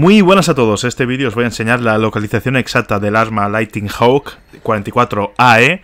Muy buenas a todos, este vídeo os voy a enseñar la localización exacta del arma Lightning Hawk 44AE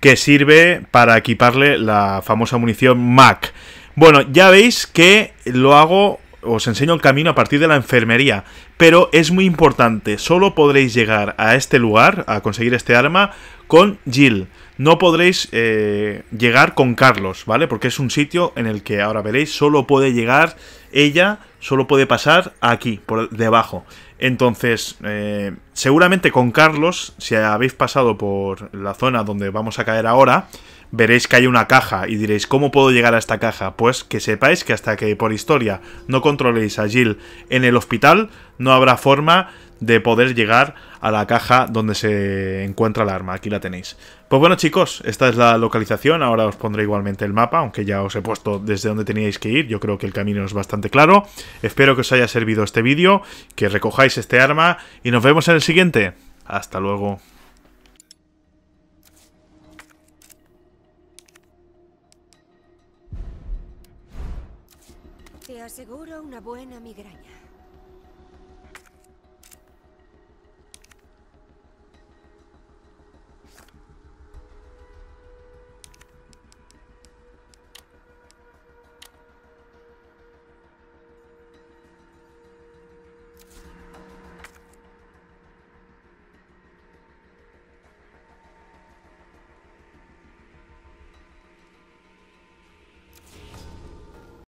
que sirve para equiparle la famosa munición MAC. Bueno, ya veis que lo hago, os enseño el camino a partir de la enfermería, pero es muy importante, solo podréis llegar a este lugar, a conseguir este arma, con Jill. No podréis eh, llegar con Carlos, ¿vale? Porque es un sitio en el que, ahora veréis, solo puede llegar ella solo puede pasar aquí, por debajo. Entonces, eh, seguramente con Carlos, si habéis pasado por la zona donde vamos a caer ahora, veréis que hay una caja y diréis, ¿cómo puedo llegar a esta caja? Pues que sepáis que hasta que por historia no controléis a Jill en el hospital, no habrá forma de poder llegar a la caja donde se encuentra el arma. Aquí la tenéis. Pues bueno chicos, esta es la localización. Ahora os pondré igualmente el mapa, aunque ya os he puesto desde donde teníais que ir. Yo creo que el camino es bastante claro. Espero que os haya servido este vídeo, que recojáis este arma y nos vemos en el siguiente. Hasta luego. Te aseguro una buena migraña.